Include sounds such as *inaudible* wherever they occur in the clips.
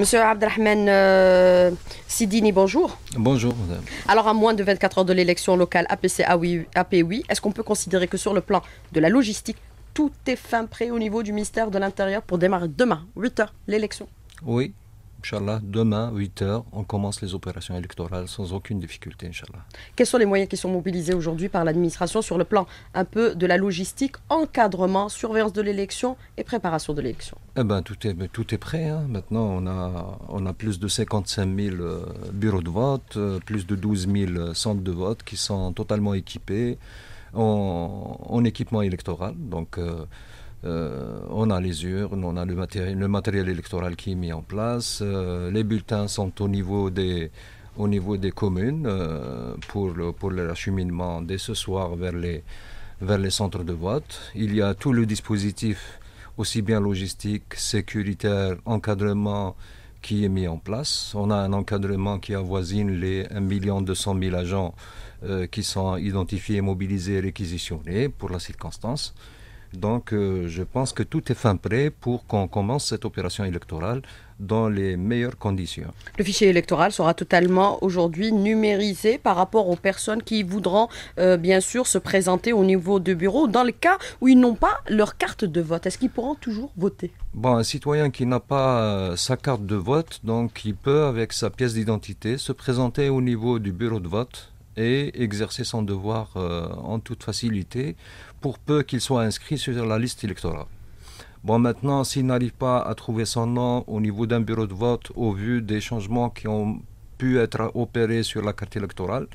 Monsieur Abdelrahman euh, Sidini, bonjour. Bonjour, Alors, à moins de 24 heures de l'élection locale APC AP, oui, est-ce qu'on peut considérer que sur le plan de la logistique, tout est fin prêt au niveau du ministère de l'Intérieur pour démarrer demain, 8 heures, l'élection Oui, Inch'Allah, demain, 8h, on commence les opérations électorales sans aucune difficulté, Inch'Allah. Quels sont les moyens qui sont mobilisés aujourd'hui par l'administration sur le plan un peu de la logistique, encadrement, surveillance de l'élection et préparation de l'élection Eh ben, tout est, tout est prêt. Hein. Maintenant, on a, on a plus de 55 000 euh, bureaux de vote, euh, plus de 12 000 euh, centres de vote qui sont totalement équipés en, équipement électoral. Donc, euh, on a les urnes, on a le, matériel électoral qui est mis en place, euh, les bulletins sont au niveau des, au niveau des communes euh, pour, le, pour dès ce soir vers les, vers les centres de vote. Il y a tout le dispositif, aussi bien logistique, sécuritaire, encadrement qui est mis en place. On a un encadrement qui avoisine les 1,2 million de agents qui sont identifiés, mobilisés réquisitionnés pour la circonstance. Donc euh, je pense que tout est fin prêt pour qu'on commence cette opération électorale dans les meilleures conditions. Le fichier électoral sera totalement aujourd'hui numérisé par rapport aux personnes qui voudront euh, bien sûr se présenter au niveau de bureau dans le cas où ils n'ont pas leur carte de vote. Est-ce qu'ils pourront toujours voter Bon, un citoyen qui n'a pas euh, sa carte de vote, donc il peut avec sa pièce d'identité se présenter au niveau du bureau de vote et exercer son devoir en toute facilité pour peu qu'il soit inscrit sur la liste électorale. Bon, maintenant, s'il n'arrive pas à trouver son nom au niveau d'un bureau de vote, au vu des changements qui ont pu être opérés sur la carte électorale,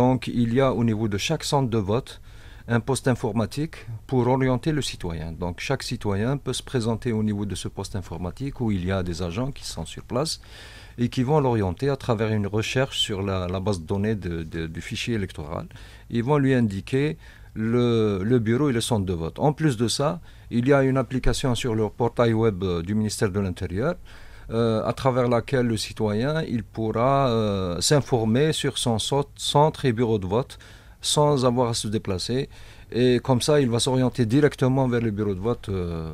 donc il y a au niveau de chaque centre de vote un poste informatique pour orienter le citoyen. Donc chaque citoyen peut se présenter au niveau de ce poste informatique où il y a des agents qui sont sur place et qui vont l'orienter à travers une recherche sur la, base de données du fichier électoral. Ils vont lui indiquer le, bureau et le centre de vote. En plus de ça, il y a une application sur le portail web euh, du ministère de l'Intérieur. Euh, à travers laquelle le citoyen il pourra euh, s'informer sur son centre et bureau de vote sans avoir à se déplacer. Et comme ça, il va s'orienter directement vers le bureau de vote euh,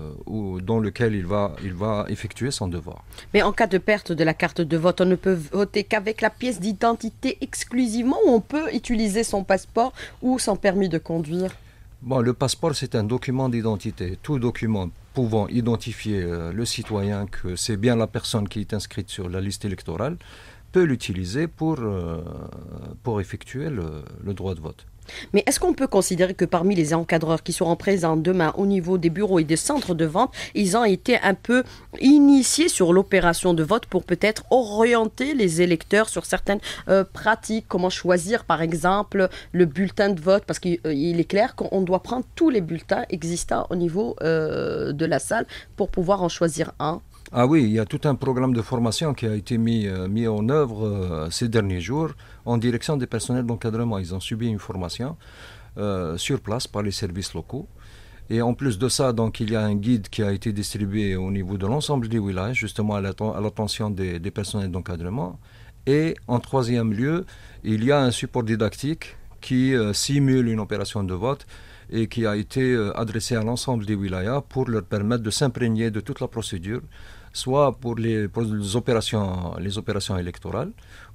dans lequel il va, effectuer son devoir. Mais en cas de perte de la carte de vote, on ne peut voter qu'avec la pièce d'identité exclusivement ou on peut utiliser son passeport ou son permis de conduire Bon, le passeport, c'est un document d'identité. Tout document pouvant identifier euh, le citoyen que c'est bien la personne qui est inscrite sur la liste électorale peut l'utiliser pour, euh, effectuer le droit de vote. Mais est-ce qu'on peut considérer que parmi les encadreurs qui seront présents demain au niveau des bureaux et des centres de vente, ils ont été un peu initiés sur l'opération de vote pour peut-être orienter les électeurs sur certaines euh, pratiques Comment choisir, par exemple, le bulletin de vote Parce qu'il euh, est clair qu'on doit prendre tous les bulletins existants au niveau euh, de la salle pour pouvoir en choisir un ah oui, il y a tout un programme de formation qui a été mis, euh, mis en œuvre euh, ces derniers jours en direction des personnels d'encadrement. Ils ont subi une formation euh, sur place par les services locaux. Et en plus de ça, donc, il y a un guide qui a été distribué au niveau de l'ensemble des villages, justement à l'attention des, des, personnels d'encadrement. Et en troisième lieu, il y a un support didactique qui simule une opération de vote et qui a été adressé à l'ensemble des wilayas pour leur permettre de s'imprégner de toute la procédure, soit pour les, opérations, électorales,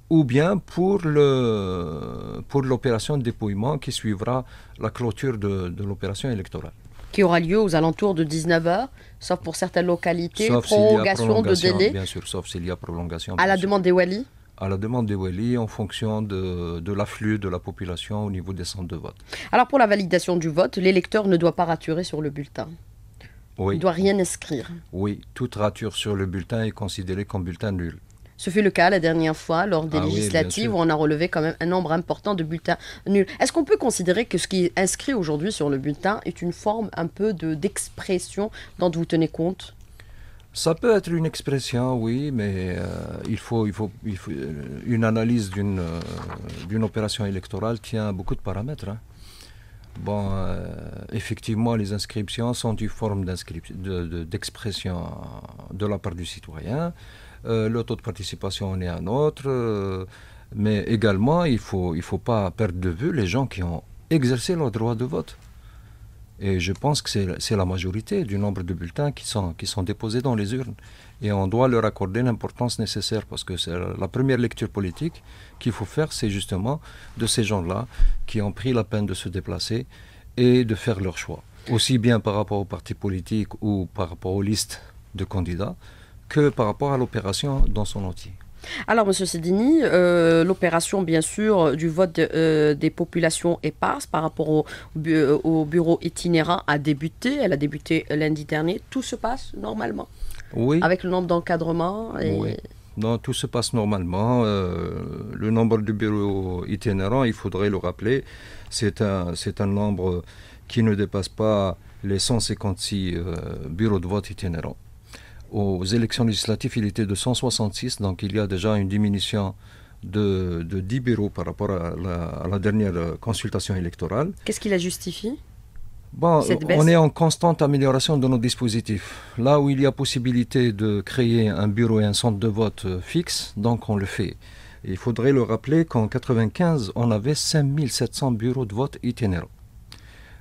ou bien pour, le, pour l'opération de dépouillement qui suivra la clôture de, l'opération électorale. Qui aura lieu aux alentours de 19h, sauf pour certaines localités, prolongation, de délai. Bien sûr, sauf s'il y a prolongation. À la demande des Wali à la demande des Wali en fonction de, de l'afflux de la population au niveau des centres de vote. Alors pour la validation du vote, l'électeur ne doit pas raturer sur le bulletin. Oui. Il ne doit rien inscrire. Oui, toute rature sur le bulletin est considérée comme bulletin nul. Ce fut le cas la dernière fois lors des ah législatives où on a relevé quand même un nombre important de bulletins nuls. Est-ce qu'on peut considérer que ce qui est inscrit aujourd'hui sur le bulletin est une forme un peu d'expression dont vous tenez compte ça peut être une expression, oui, mais euh, il, faut, euh, une analyse d'une euh, opération électorale tient à beaucoup de paramètres. Hein. Bon, euh, effectivement, les inscriptions sont une forme d'expression de, la part du citoyen. Euh, le taux de participation en est un autre. Euh, mais également, il ne faut pas perdre de vue les gens qui ont exercé leur droit de vote. Et je pense que c'est la majorité du nombre de bulletins qui sont, qui sont déposés dans les urnes. Et on doit leur accorder l'importance nécessaire, parce que c'est la première lecture politique qu'il faut faire, c'est justement de ces gens-là qui ont pris la peine de se déplacer et de faire leur choix. Aussi bien par rapport aux partis politiques ou par rapport aux listes de candidats, que par rapport à l'opération dans son entier. Alors, Monsieur Sedini, euh, l'opération, bien sûr, du vote euh, des populations éparse par rapport au, euh, au, bureau itinérant a débuté. Elle a débuté lundi dernier. Tout se passe normalement. Oui. Avec le nombre d'encadrements. Oui. Non, tout se passe normalement. le nombre de bureaux itinérants, il faudrait le rappeler, c'est un, c'est un nombre qui ne dépasse pas les 156 bureaux de vote itinérants aux élections législatives, il était de 166, donc il y a déjà une diminution de, 10 bureaux par rapport à la, dernière consultation électorale. Qu'est-ce qui la justifie Bon, on est en constante amélioration de nos dispositifs. Là où il y a possibilité de créer un bureau et un centre de vote euh, fixe, donc on le fait. Il faudrait le rappeler qu'en 1995, on avait 5700 bureaux de vote itinérants.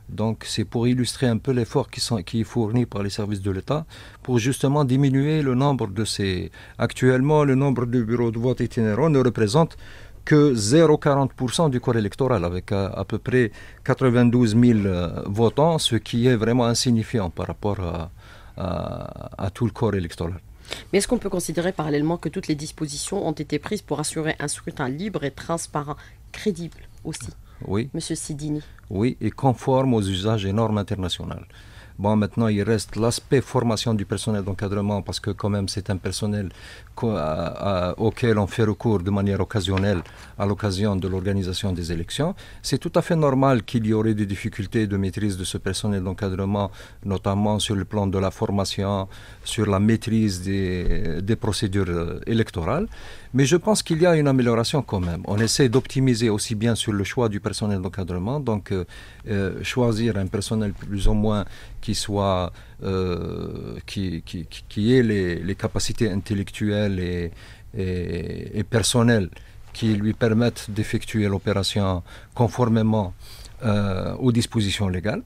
Donc c'est pour illustrer un peu l'effort qui, qui, est fourni par les services de l'État pour justement diminuer le nombre de ces... Actuellement, le nombre de bureaux de vote itinérants ne représente que 0,40% du corps électoral, avec euh, à, peu près 92 000 euh, votants, ce qui est vraiment insignifiant par rapport à tout le corps électoral. Mais est-ce qu'on peut considérer parallèlement que toutes les dispositions ont été prises pour assurer un scrutin libre et transparent, crédible aussi oui. Monsieur Sidini. Oui, et conforme aux usages et normes internationales. Bon, maintenant, il reste l'aspect formation du personnel d'encadrement, parce que quand même, c'est un personnel auxquels on fait recours de manière occasionnelle à l'occasion de l'organisation des élections. C'est tout à fait normal qu'il y aurait des difficultés de maîtrise de ce personnel d'encadrement, notamment sur le plan de la formation, sur la maîtrise des, procédures euh, électorales. Mais je pense qu'il y a une amélioration quand même. On essaie d'optimiser aussi bien sur le choix du personnel d'encadrement, donc euh, euh, choisir un personnel plus ou moins qui soit euh, qui, qui, les, capacités intellectuelles et, et, personnelles qui lui permettent d'effectuer l'opération conformément euh, aux dispositions légales.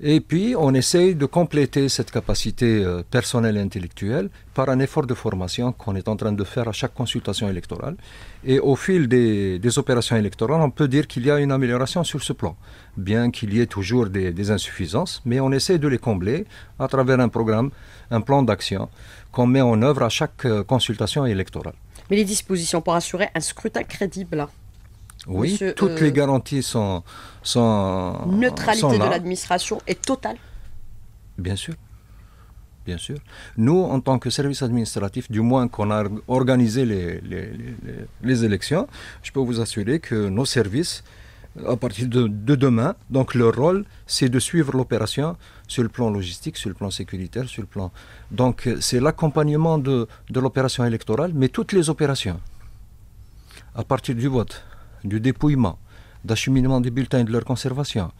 Et puis, on essaye de compléter cette capacité euh, personnelle et intellectuelle par un effort de formation qu'on est en train de faire à chaque consultation électorale. Et au fil des, opérations électorales, on peut dire qu'il y a une amélioration sur ce plan, bien qu'il y ait toujours des, insuffisances, mais on essaie de les combler à travers un programme, un plan d'action qu'on met en œuvre à chaque euh, consultation électorale. Mais les dispositions pour assurer un scrutin crédible. Oui, toutes les euh, garanties sont, sont neutralité de l'administration est totale. Bien sûr. Bien sûr. Nous, en tant que service administratif, du moins qu'on a organisé les, les, élections, je peux vous assurer que nos services, à partir de, demain, donc leur rôle, c'est de suivre l'opération sur le plan logistique, sur le plan sécuritaire, sur le plan... Donc c'est l'accompagnement de l'opération électorale, mais toutes les opérations, à partir du vote du dépouillement, d'acheminement des bulletins et de leur conservation,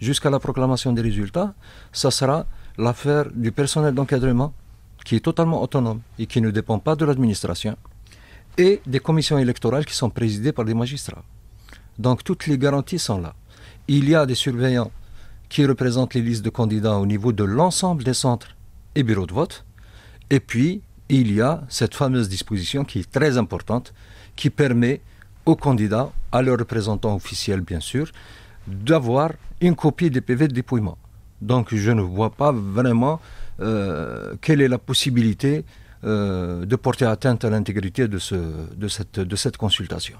jusqu'à la proclamation des résultats, ça sera l'affaire du personnel d'encadrement qui est totalement autonome et qui ne dépend pas de l'administration, et des commissions électorales qui sont présidées par des magistrats. Donc toutes les garanties sont là. Il y a des surveillants qui représentent les listes de candidats au niveau de l'ensemble des centres et bureaux de vote. Et puis, il y a cette fameuse disposition qui est très importante, qui permet aux candidats, à leurs représentants officiels bien sûr, d'avoir une copie des PV de dépouillement. Donc je ne vois pas vraiment euh, quelle est la possibilité euh, de porter atteinte à l'intégrité de cette consultation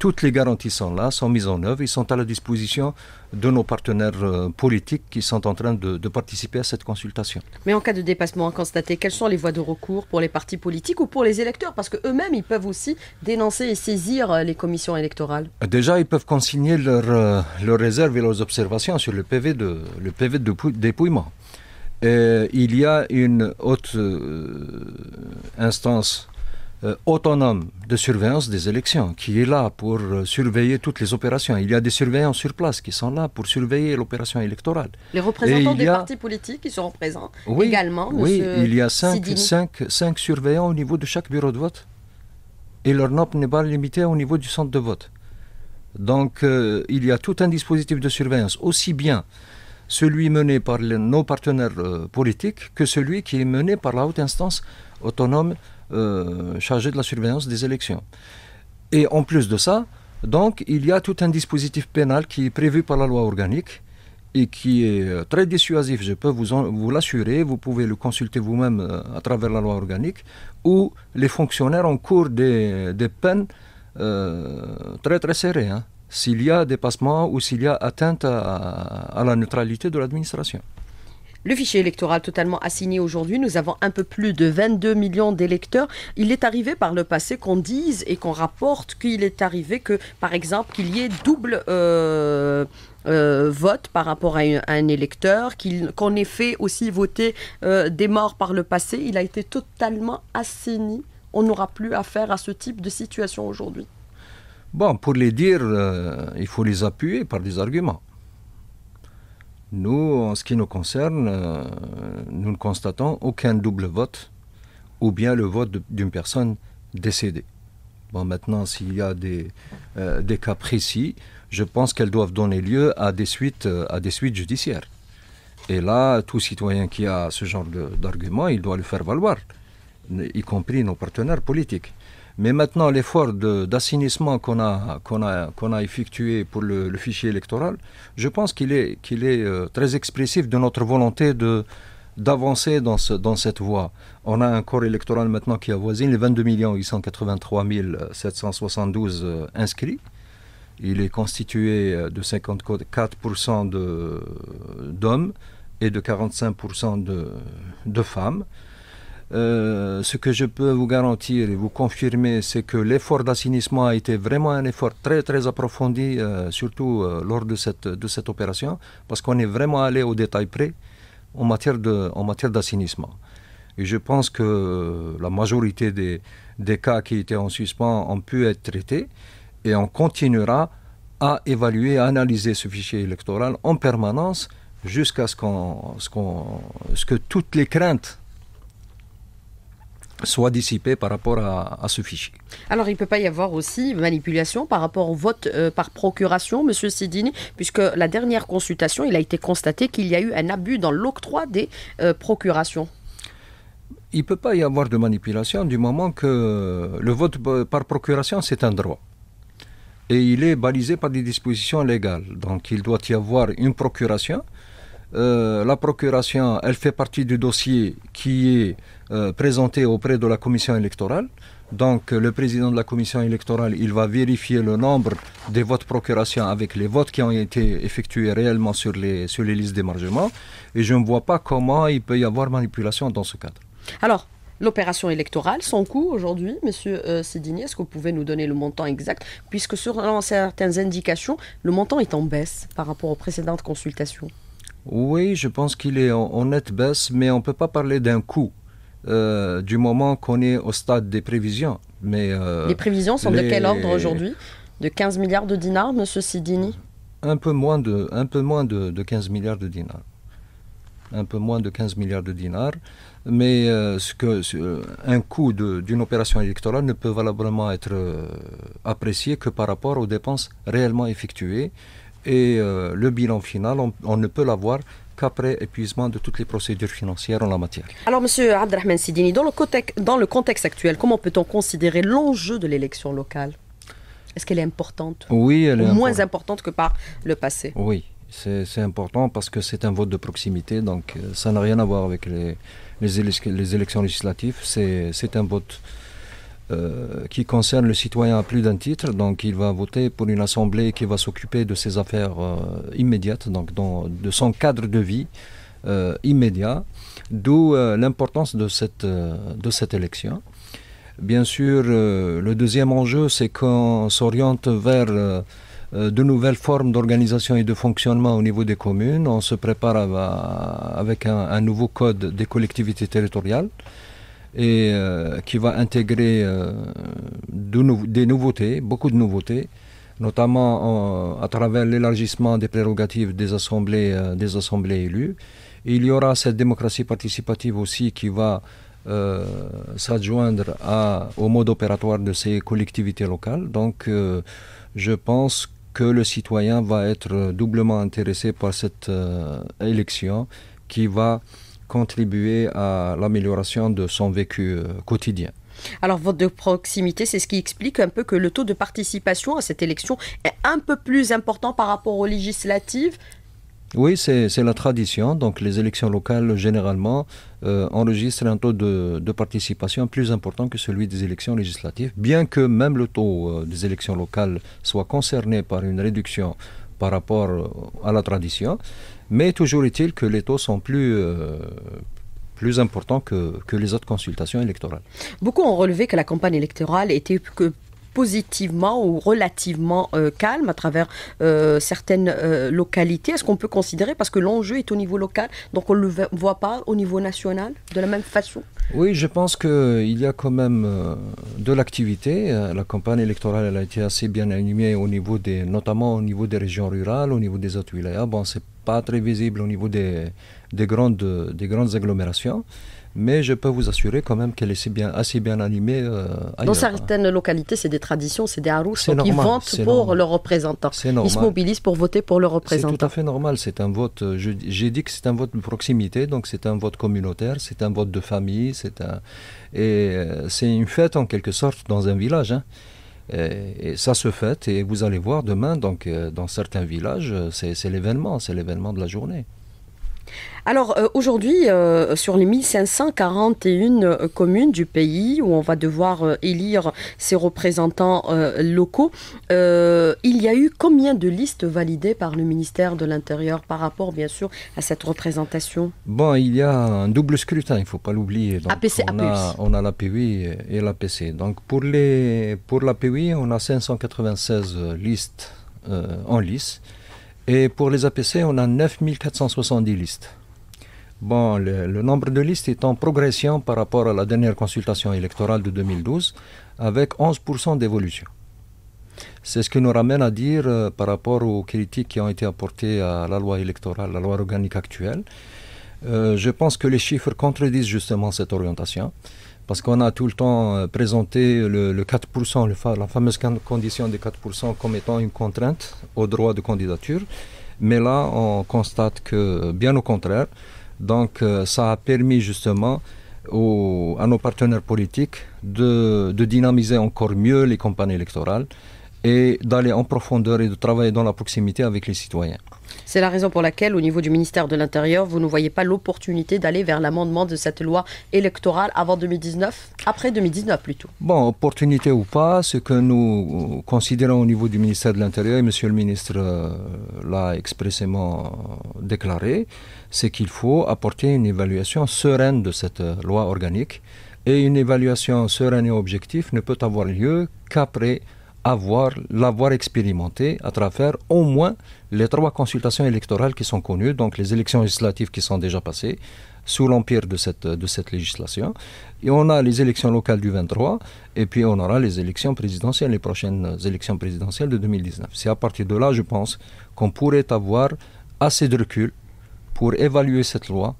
toutes les garanties sont là, sont mises en œuvre, ils sont à la disposition de nos partenaires euh, politiques qui sont en train de, participer à cette consultation. Mais en cas de dépassement à constater, quelles sont les voies de recours pour les partis politiques ou pour les électeurs Parce qu'eux-mêmes, ils peuvent aussi dénoncer et saisir euh, les commissions électorales. Déjà, ils peuvent consigner leurs euh, réserves et leurs observations sur le PV de, le PV de dépouillement. il y a une haute instance euh, autonome de surveillance des élections, qui est là pour euh, surveiller toutes les opérations. Il y a des surveillants sur place qui sont là pour surveiller l'opération électorale. Les représentants des partis politiques qui seront présents également. Oui, il y a cinq, surveillants au niveau de chaque bureau de vote. Et leur nombre n'est pas limité au niveau du centre de vote. Donc euh, il y a tout un dispositif de surveillance, aussi bien celui mené par nos partenaires politiques que celui qui est mené par la haute instance autonome euh, chargé de la surveillance des élections. Et en plus de ça, donc, il y a tout un dispositif pénal qui est prévu par la loi organique et qui est euh, très dissuasif, je peux vous, vous l'assurer, vous pouvez le consulter vous-même euh, à travers la loi organique, où les fonctionnaires encourent des, des peines très très serrées, hein, s'il y a dépassement ou s'il y a atteinte à la neutralité de l'administration. Le fichier électoral totalement assigné aujourd'hui, nous avons un peu plus de 22 millions d'électeurs. Il est arrivé par le passé qu'on dise et qu'on rapporte qu'il est arrivé que, par exemple, qu'il y ait double... Euh, euh, vote par rapport à, un électeur, qu'on ait fait aussi voter euh, des morts par le passé. Il a été totalement assaini. On n'aura plus affaire à ce type de situation aujourd'hui. Bon, pour les dire, il faut les appuyer par des arguments. Nous, en ce qui nous concerne, euh, nous ne constatons aucun double vote ou bien le vote d'une personne décédée. Bon, maintenant, s'il y a des, euh, des cas précis, je pense qu'elles doivent donner lieu à des suites, euh, à des suites judiciaires. Et là, tout citoyen qui a ce genre d'argument, il doit le faire valoir, y compris nos partenaires politiques. Mais maintenant, l'effort d'assainissement qu'on a, effectué pour le, fichier électoral, je pense qu'il est, qu'il est euh, très expressif de notre volonté d'avancer dans, cette voie. On a un corps électoral maintenant qui avoisine les 22 883 772 inscrits. Il est constitué euh, de 54% d'hommes et de 45% de femmes. Euh, ce que je peux vous garantir et vous confirmer, c'est que l'effort d'assainissement a été vraiment un effort très très approfondi, euh, surtout euh, lors de cette, de cette opération, parce qu'on est vraiment allé au détail près en matière, de, en matière d'assainissement. Et je pense que la majorité des, des cas qui étaient en suspens ont pu être traités et on continuera à évaluer, à analyser ce fichier électoral en permanence jusqu'à ce, ce, qu'on, ce que toutes les craintes soit dissipé par rapport à, ce fichier. Alors il ne peut pas y avoir aussi manipulation par rapport au vote euh, par procuration, Monsieur sidine puisque la dernière consultation, il a été constaté qu'il y a eu un abus dans l'octroi des euh, procurations. Il ne peut pas y avoir de manipulation du moment que le vote par procuration, c'est un droit. Et il est balisé par des dispositions légales. Donc il doit y avoir une procuration euh, la procuration, elle fait partie du dossier qui est euh, présenté auprès de la commission électorale. Donc euh, le président de la commission électorale, il va vérifier le nombre des votes procuration avec les votes qui ont été effectués réellement sur les, sur les listes d'émargement. Et je ne vois pas comment il peut y avoir manipulation dans ce cadre. Alors, l'opération électorale, son coût aujourd'hui, Monsieur euh, est-ce que vous pouvez nous donner le montant exact Puisque selon certaines indications, le montant est en baisse par rapport aux précédentes consultations. Oui, je pense qu'il est en, nette baisse, mais on ne peut pas parler d'un coût euh, du moment qu'on est au stade des prévisions. Mais, euh, les prévisions sont de quel ordre aujourd'hui De 15 milliards de dinars, M. Sidini Un peu moins, de, un peu moins de, 15 milliards de dinars un peu moins de 15 milliards de dinars, mais euh, ce que, un coût d'une opération électorale ne peut valablement être apprécié que par rapport aux dépenses réellement effectuées et euh, le bilan final, on, ne peut l'avoir qu'après épuisement de toutes les procédures financières en la matière. Alors, Monsieur Abdelrahman Sidini, dans le, contexte, dans le contexte actuel, comment peut-on considérer l'enjeu de l'élection locale Est-ce qu'elle est importante Oui, elle est Ou moins importante que par le passé Oui, c'est important parce que c'est un vote de proximité, donc euh, ça n'a rien à voir avec les, les, les élections législatives, c'est un vote euh, qui concerne le citoyen à plus d'un titre. Donc, il va voter pour une assemblée qui va s'occuper de ses affaires euh, immédiates, donc de son cadre de vie euh, immédiat. D'où l'importance de cette, élection. Bien sûr, le deuxième enjeu, c'est qu'on s'oriente vers de nouvelles formes d'organisation et de fonctionnement au niveau des communes. On se prépare avec un, nouveau code des collectivités territoriales et euh, qui va intégrer euh, des nouveautés, beaucoup de nouveautés, notamment euh, à travers l'élargissement des prérogatives des assemblées, des assemblées élues. il y aura cette démocratie participative aussi qui va s'adjoindre au mode opératoire de ces collectivités locales. Donc je pense que le citoyen va être doublement intéressé par cette élection qui va contribuer à l'amélioration de son vécu euh, quotidien. Alors, votre proximité, c'est ce qui explique un peu que le taux de participation à cette élection est un peu plus important par rapport aux législatives. Oui, c'est la tradition. Donc, les élections locales, généralement, euh, enregistrent un taux de, de, participation plus important que celui des élections législatives, bien que même le taux euh, des élections locales soit concerné par une réduction par rapport à la tradition. Mais toujours est-il que les taux sont plus, euh, plus importants que, que, les autres consultations électorales. Beaucoup ont relevé que la campagne électorale était que positivement ou relativement euh, calme à travers euh, certaines euh, localités Est-ce qu'on peut considérer, parce que l'enjeu est au niveau local, donc on ne le voit pas au niveau national de la même façon Oui, je pense qu'il y a quand même de l'activité. La campagne électorale a été assez bien animée, au niveau des, notamment au niveau des régions rurales, au niveau des autres ce Bon, c'est pas très visible au niveau des, des, grandes, des grandes agglomérations mais je peux vous assurer quand même qu'elle est bien, assez bien animée. Euh, dans certaines localités, c'est des traditions, c'est des harous qui normal, pour normal. leur représentant. Ils se mobilisent pour voter pour le représentant. C'est tout à fait normal. C'est un vote. Euh, j'ai dit que c'est un vote de proximité, donc c'est un vote communautaire, c'est un vote de famille, c'est un et euh, c'est une fête en quelque sorte dans un village. Hein. Et, et, ça se fête et vous allez voir demain donc dans certains villages c'est l'événement c'est l'événement de la journée. Alors euh, aujourd'hui, euh, sur les 1541 euh, communes du pays où on va devoir élire ses représentants locaux, il y a eu combien de listes validées par le ministère de l'Intérieur par rapport, bien sûr, à cette représentation Bon, il y a un double scrutin, il ne faut pas l'oublier. APC, on, a, on a la PUI et l'APC. Donc pour, les, pour la on a 596 listes en lice. Et pour les APC, on a 9470 listes. Bon, le, nombre de listes est en progression par rapport à la dernière consultation électorale de 2012, avec 11% d'évolution. C'est ce qui nous ramène à dire euh, par rapport aux critiques qui ont été apportées à la loi électorale, la loi organique actuelle. Euh, je pense que les chiffres contredisent justement cette orientation, parce qu'on a tout le temps euh, présenté le, 4%, la fameuse condition des 4% comme étant une contrainte au droit de candidature. Mais là, on constate que, bien au contraire, donc euh, ça a permis justement à nos partenaires politiques de dynamiser encore mieux les campagnes électorales et d'aller en profondeur et de travailler dans la proximité avec les citoyens. C'est la raison pour laquelle, au niveau du ministère de l'Intérieur, vous ne voyez pas l'opportunité d'aller vers l'amendement de cette loi électorale avant 2019, après 2019 plutôt Bon, opportunité ou pas, ce que nous considérons au niveau du ministère de l'Intérieur, et Monsieur le ministre euh, l'a expressément déclaré, c'est qu'il faut apporter une évaluation sereine de cette loi organique. Et une évaluation sereine et objective ne peut avoir lieu qu'après avoir, l'avoir expérimenté à travers au moins les trois consultations électorales qui sont connues, donc les élections législatives qui sont déjà passées sous l'empire de cette, de cette législation. Et on a les élections locales du 23 et puis on aura les élections présidentielles, les prochaines élections présidentielles de 2019. C'est à partir de là, je pense, qu'on pourrait avoir assez de recul pour évaluer cette loi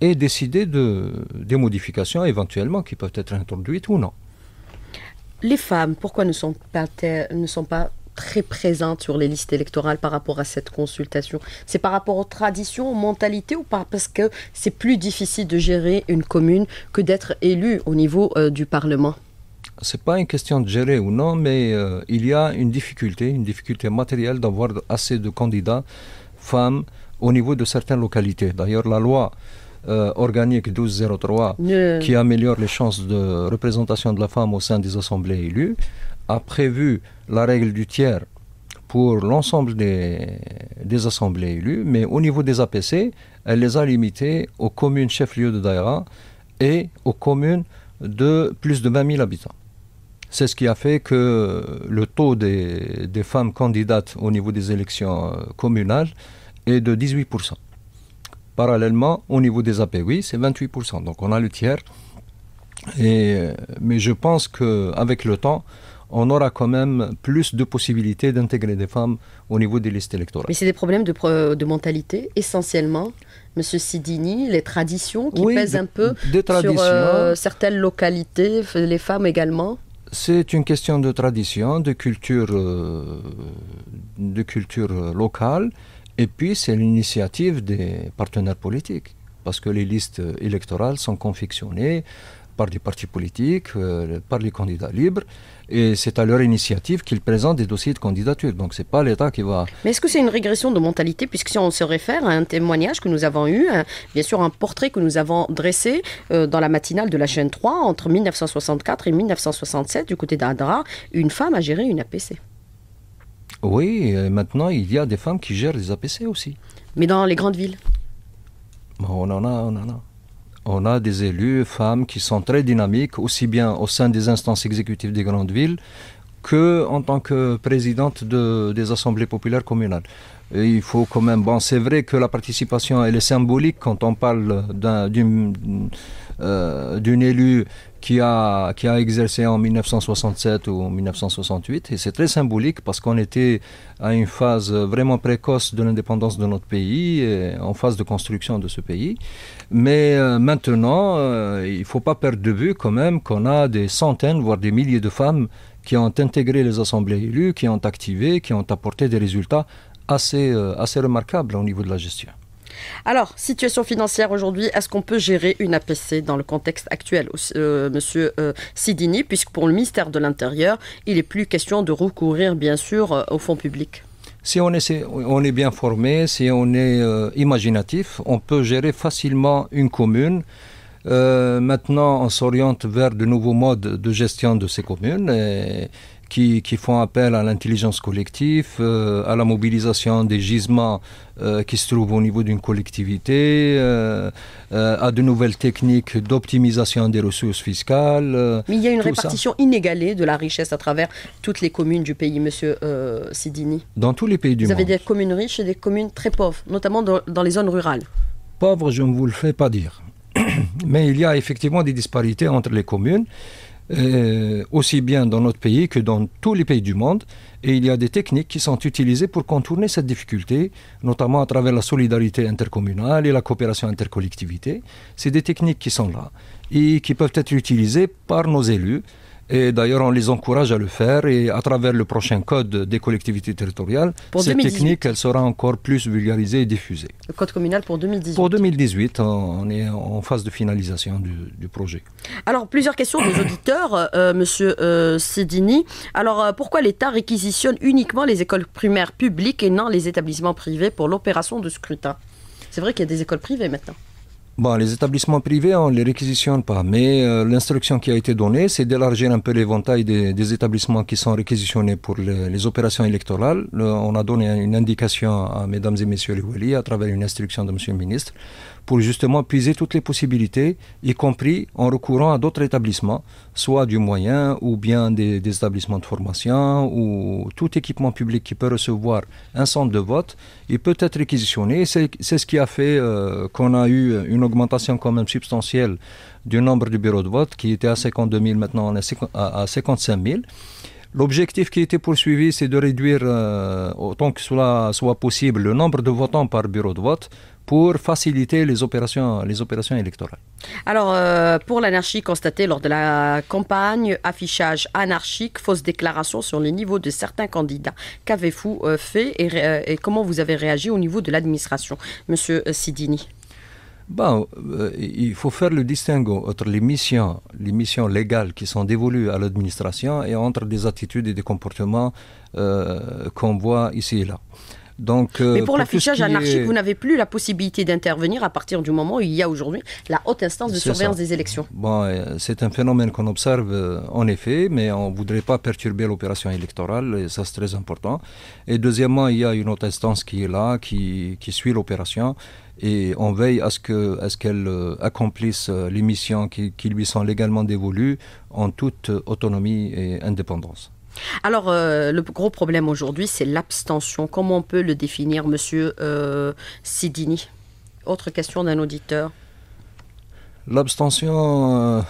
et décider de, des modifications éventuellement qui peuvent être introduites ou non les femmes, pourquoi ne sont pas, ne sont pas très présentes sur les listes électorales par rapport à cette consultation C'est par rapport aux traditions, aux mentalités ou pas parce que c'est plus difficile de gérer une commune que d'être élu au niveau euh, du Parlement Ce n'est pas une question de gérer ou non, mais euh, il y a une difficulté, une difficulté matérielle d'avoir assez de candidats femmes au niveau de certaines localités. D'ailleurs, la loi euh, organique 1203 qui améliore les chances de représentation de la femme au sein des assemblées élues a prévu la règle du tiers pour l'ensemble des, des, assemblées élues, mais au niveau des APC, elle les a limitées aux communes chef-lieu de Daïra et aux communes de plus de 20 000 habitants. C'est ce qui a fait que le taux des, des femmes candidates au niveau des élections euh, communales est de 18%. Parallèlement, au niveau des oui, c'est 28%. Donc on a le tiers. Et, euh, mais je pense qu'avec le temps, on aura quand même plus de possibilités d'intégrer des femmes au niveau des listes électorales. Mais c'est des problèmes de, mentalité, essentiellement, Monsieur Sidini, les traditions qui pèsent un peu sur euh, certaines localités, les femmes également c'est une question de tradition, de culture, euh, de culture locale. Et puis, c'est l'initiative des partenaires politiques, parce que les listes électorales sont confectionnées par des partis politiques, euh, par les candidats libres, et c'est à leur initiative qu'ils présentent des dossiers de candidature. Donc, ce n'est pas l'État qui va... Mais est-ce que c'est une régression de mentalité, puisque si on se réfère à un témoignage que nous avons eu, euh, bien sûr un portrait que nous avons dressé euh, dans la matinale de la chaîne 3, entre 1964 et 1967, du côté d'Adra, une femme a géré une APC oui, euh, maintenant, il y a des femmes qui gèrent les APC aussi. Mais dans les grandes villes On en a, on en a. On a des élus, femmes, qui sont très dynamiques, aussi bien au sein des instances exécutives des grandes villes que en tant que présidente de, des assemblées populaires communales. Et il faut quand même. Bon, c'est vrai que la participation, est symbolique quand on parle d'un, euh, d'une, élue qui a, qui a exercé en 1967 ou 1968. Et c'est très symbolique parce qu'on était à une phase vraiment précoce de l'indépendance de notre pays, et en phase de construction de ce pays. Mais euh, maintenant, euh, il ne faut pas perdre de vue quand même qu'on a des centaines, voire des milliers de femmes qui ont intégré les assemblées élues, qui ont activé, qui ont apporté des résultats assez, euh, assez remarquables au niveau de la gestion. Alors, situation financière aujourd'hui, est-ce qu'on peut gérer une APC dans le contexte actuel, euh, Monsieur euh, Sidini, puisque pour le ministère de l'Intérieur, il n'est plus question de recourir, bien sûr, aux fonds publics si on on est bien formé, si on est imaginatif, on peut gérer facilement une commune euh, maintenant, on s'oriente vers de nouveaux modes de gestion de ces communes. qui, font appel à l'intelligence collective, euh, à la mobilisation des gisements euh, qui se trouvent au niveau d'une collectivité, à de nouvelles techniques d'optimisation des ressources fiscales. Mais il y a une répartition inégalée de la richesse à travers toutes les communes du pays, Monsieur Sidini. Dans tous les pays du monde. Vous avez des communes riches et des communes très pauvres, notamment dans, dans les zones rurales. Pauvres, je ne vous le fais pas dire. *coughs* mais il y a effectivement des disparités entre les communes, euh, aussi bien dans notre pays que dans tous les pays du monde. Et il y a des techniques qui sont utilisées pour contourner cette difficulté, notamment à travers la solidarité intercommunale et la coopération intercollectivité. C'est des techniques qui sont là et qui peuvent être utilisées par nos élus et d'ailleurs, on les encourage à le faire. Et à travers le prochain code des collectivités territoriales, cette technique, elle sera encore plus vulgarisée et diffusée. Le code communal pour 2018. Pour 2018, on est en phase de finalisation du, projet. Alors, plusieurs questions des auditeurs, euh, euh, Monsieur euh, Alors, pourquoi l'État réquisitionne uniquement les écoles primaires publiques et non les établissements privés pour l'opération de scrutin C'est vrai qu'il y a des écoles privées maintenant. Bon, les établissements privés, on ne les réquisitionne pas, mais euh, l'instruction qui a été donnée, c'est d'élargir un peu l'éventail des, établissements qui sont réquisitionnés pour les, opérations électorales. on a donné une indication à mesdames et messieurs les Wali à travers une instruction de monsieur le ministre pour justement puiser toutes les possibilités, y compris en recourant à d'autres établissements, soit du moyen ou bien des, établissements de formation ou tout équipement public qui peut recevoir un centre de vote, il peut être réquisitionné. C'est ce qui a fait euh, qu'on a eu une augmentation quand même substantielle du nombre de bureaux de vote qui était à 52 000, maintenant on est à 55 000. L'objectif qui a été poursuivi, c'est de réduire euh, autant que cela soit possible le nombre de votants par bureau de vote pour faciliter les opérations, les opérations électorales. Alors, euh, pour l'anarchie constatée lors de la campagne, affichage anarchique, fausse déclaration sur le niveau de certains candidats. Qu'avez-vous euh, fait et, euh, et, comment vous avez réagi au niveau de l'administration, Monsieur Sidini Bon, il faut faire le distinguo entre les missions, les missions légales qui sont dévolues à l'administration et entre des attitudes et des comportements qu'on voit ici et là. Donc, euh, Mais pour, l'affichage anarchique, vous n'avez plus la possibilité d'intervenir à partir du moment où il y a aujourd'hui la haute instance de surveillance des élections. Euh, c'est un phénomène qu'on observe euh, en effet, mais on ne voudrait pas perturber l'opération électorale, et ça c'est très important. Et deuxièmement, il y a une haute instance qui est là, qui, suit l'opération et on veille à ce qu'elle accomplisse les missions qui lui sont légalement dévolues en toute autonomie et indépendance. Alors, euh, le gros problème aujourd'hui, c'est l'abstention. Comment on peut le définir, monsieur euh, Sidini Autre question d'un auditeur. L'abstention, euh,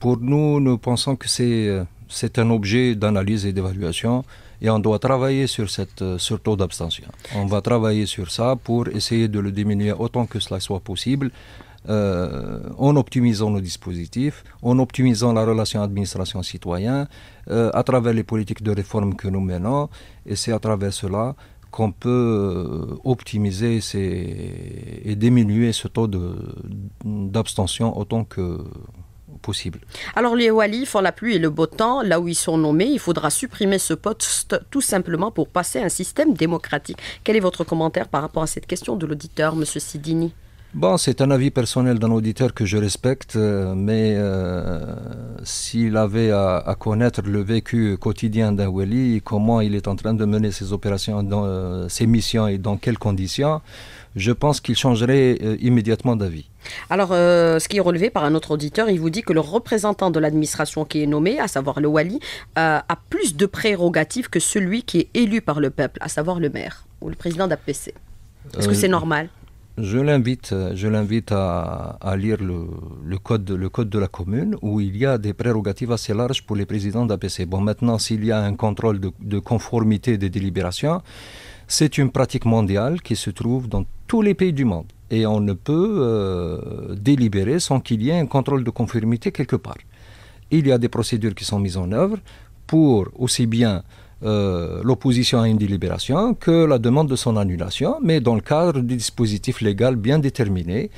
pour nous, nous pensons que c'est un objet d'analyse et d'évaluation et on doit travailler sur cette taux d'abstention. On va travailler sur ça pour essayer de le diminuer autant que cela soit possible euh, en optimisant nos dispositifs, en optimisant la relation administration-citoyen, euh, à travers les politiques de réforme que nous menons. Et c'est à travers cela qu'on peut euh, optimiser et diminuer ce taux d'abstention autant que possible. Alors les Wali font la pluie et le beau temps, là où ils sont nommés, il faudra supprimer ce poste tout simplement pour passer à un système démocratique. Quel est votre commentaire par rapport à cette question de l'auditeur, M. Sidini Bon, c'est un avis personnel d'un auditeur que je respecte, euh, mais euh, s'il avait à, connaître le vécu quotidien d'un Wali, comment il est en train de mener ses opérations, dans, euh, ses missions et dans quelles conditions, je pense qu'il changerait immédiatement d'avis. Alors, ce qui est relevé par un autre auditeur, il vous dit que le représentant de l'administration qui est nommé, à savoir le Wali, a plus de prérogatives que celui qui est élu par le peuple, à savoir le maire ou le président d'APC. Est-ce que c'est normal je l'invite, euh, je l'invite à, lire le, code, le code de la commune où il y a des prérogatives assez larges pour les présidents d'APC. Bon, maintenant, s'il y a un contrôle de, conformité des délibérations, c'est une pratique mondiale qui se trouve dans tous les pays du monde. Et on ne peut euh, délibérer sans qu'il y ait un contrôle de conformité quelque part. Il y a des procédures qui sont mises en œuvre pour aussi bien euh, l'opposition à une délibération que la demande de son annulation, mais dans le cadre du dispositif légal bien déterminé.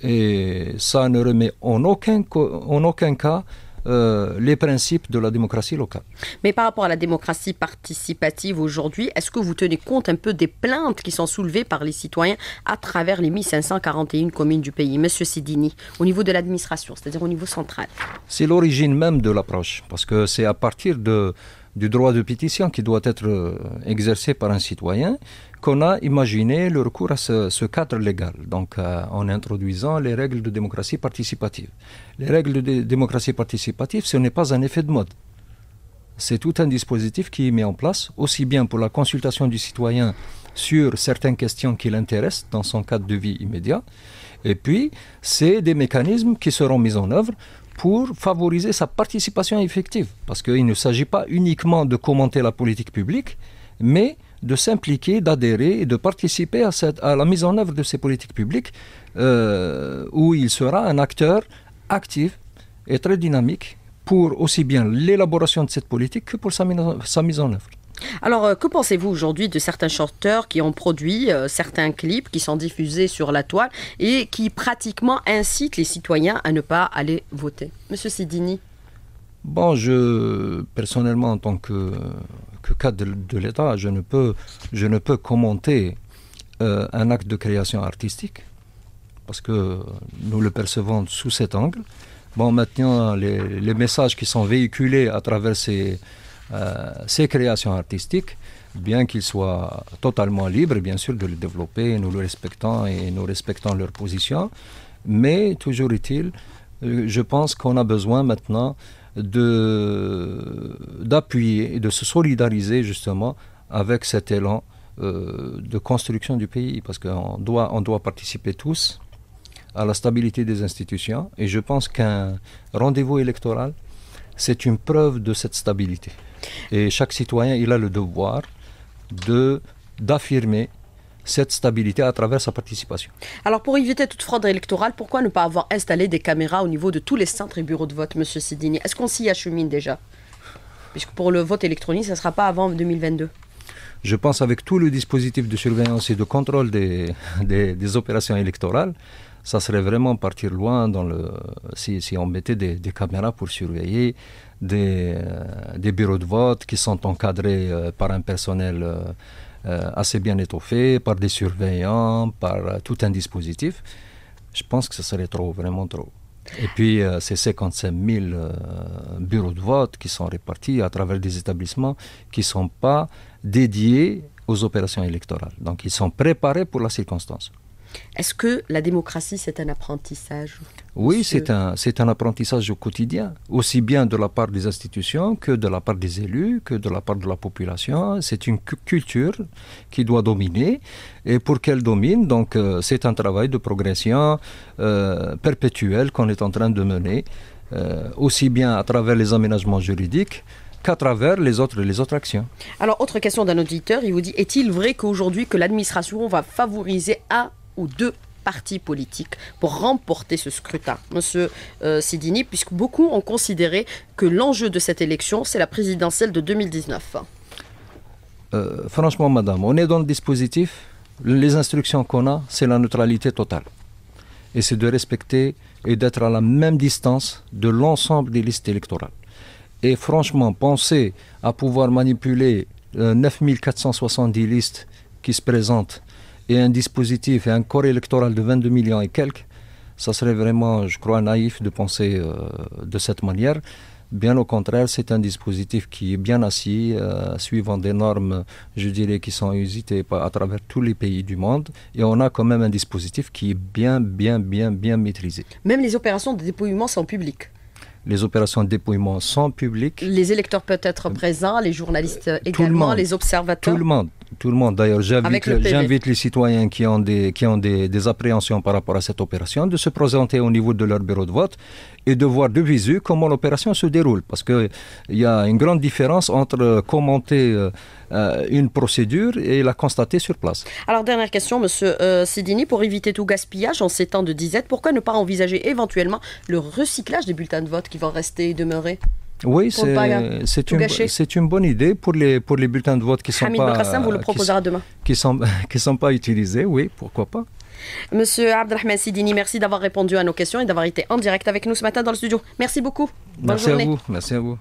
Et ça ne remet en aucun, en aucun cas euh, les principes de la démocratie locale. Mais par rapport à la démocratie participative aujourd'hui, est-ce que vous tenez compte un peu des plaintes qui sont soulevées par les citoyens à travers les 1541 communes du pays Monsieur Sidini, au niveau de l'administration, c'est-à-dire au niveau central C'est l'origine même de l'approche, parce que c'est à partir de, du droit de pétition qui doit être euh, exercé par un citoyen qu'on a imaginé le recours à ce, cadre légal, donc euh, en introduisant les règles de démocratie participative. Les règles de démocratie participative, ce n'est pas un effet de mode. C'est tout un dispositif qui est mis en place, aussi bien pour la consultation du citoyen sur certaines questions qui l'intéressent dans son cadre de vie immédiat, et puis c'est des mécanismes qui seront mis en œuvre pour favoriser sa participation effective. Parce qu'il ne s'agit pas uniquement de commenter la politique publique, mais de s'impliquer, d'adhérer et de participer à, cette, à, la mise en œuvre de ces politiques publiques, euh, où il sera un acteur actif et très dynamique pour aussi bien l'élaboration de cette politique que pour sa mise en œuvre. Alors, euh, que pensez-vous aujourd'hui de certains chanteurs qui ont produit euh, certains clips qui sont diffusés sur la toile et qui pratiquement incitent les citoyens à ne pas aller voter Monsieur Sidini Bon, je, personnellement, en tant que, cadre de, l'État, je, ne peux, je ne peux commenter euh, un acte de création artistique parce que nous le percevons sous cet angle. Bon, maintenant, les messages qui sont véhiculés à travers ces, euh, ces créations artistiques, bien qu'ils soient totalement libres, bien sûr, de les développer, nous le respectons et nous respectons leur position. Mais toujours est-il, euh, je pense qu'on a besoin maintenant de d'appuyer, de se solidariser justement avec cet élan euh, de construction du pays, parce qu'on on doit participer tous à la stabilité des institutions, et je pense qu'un rendez-vous électoral, c'est une preuve de cette stabilité. Et chaque citoyen, il a le devoir de, d'affirmer cette stabilité à travers sa participation. Alors pour éviter toute fraude électorale, pourquoi ne pas avoir installé des caméras au niveau de tous les centres et bureaux de vote, M. Sidini Est-ce qu'on s'y achemine déjà Puisque pour le vote électronique, ça ne sera pas avant 2022. Je pense avec tout le dispositif de surveillance et de contrôle des opérations électorales, ça serait vraiment partir loin dans le, si, si on mettait des, caméras pour surveiller euh, des, bureaux de vote qui sont encadrés euh, par un personnel euh, assez bien étoffé, par des surveillants, par tout un dispositif. Je pense que ce serait trop, vraiment trop. Et puis, ces 55 000 bureaux de vote qui sont répartis à travers des établissements qui ne sont pas dédiés aux opérations électorales. Donc, ils sont préparés pour la circonstance. Est-ce que la démocratie, c'est un apprentissage Oui, c'est un, c'est un apprentissage au quotidien, aussi bien de la part des institutions que de la part des élus, que de la part de la population. C'est une culture qui doit dominer. Et pour qu'elle domine, donc, euh, c'est un travail de progression perpétuelle perpétuel qu'on est en train de mener, euh, aussi bien à travers les aménagements juridiques qu'à travers les autres, les autres actions. Alors, autre question d'un auditeur, il vous dit, est-il vrai qu'aujourd'hui que l'administration va favoriser à ou deux partis politiques pour remporter ce scrutin, Monsieur euh, Sidini, puisque beaucoup ont considéré que l'enjeu de cette élection, c'est la présidentielle de 2019. Euh, franchement, madame, on est dans le dispositif. Les instructions qu'on a, c'est la neutralité totale. Et c'est de respecter et d'être à la même distance de l'ensemble des listes électorales. Et franchement, penser à pouvoir manipuler 9 euh, 9470 listes qui se présentent et un dispositif et un corps électoral de 22 millions et quelques, ça serait vraiment, je crois, naïf de penser euh, de cette manière. Bien au contraire, c'est un dispositif qui est bien assis, euh, suivant des normes, je dirais, qui sont usitées à travers tous les pays du monde. Et on a quand même un dispositif qui est bien, bien, bien, bien maîtrisé. Même les opérations de dépouillement sont publiques les opérations de dépouillement sont publiques. Les électeurs peuvent être euh, présents, les journalistes également, les observateurs. Tout le monde, tout le monde. D'ailleurs, j'invite, les citoyens qui ont, des, qui ont des, appréhensions par rapport à cette opération de se présenter au niveau de leur bureau de vote et de voir de visu comment l'opération se déroule. Parce qu'il y a une grande différence entre euh, commenter euh, euh, une procédure et la constater sur place. Alors, dernière question, Monsieur Pour éviter tout gaspillage en ces temps de disette, pourquoi ne pas envisager éventuellement le recyclage des bulletins de vote qui vont rester et demeurer oui, c'est une, une, bonne idée pour les, pour les bulletins de vote qui sont pas... qui, sont, *laughs* qui sont pas utilisés, oui, pourquoi pas. Monsieur Abdelrahman Sidini, merci d'avoir répondu à nos questions et d'avoir été en direct avec nous ce matin dans le studio. Merci beaucoup. Bonne Merci à vous.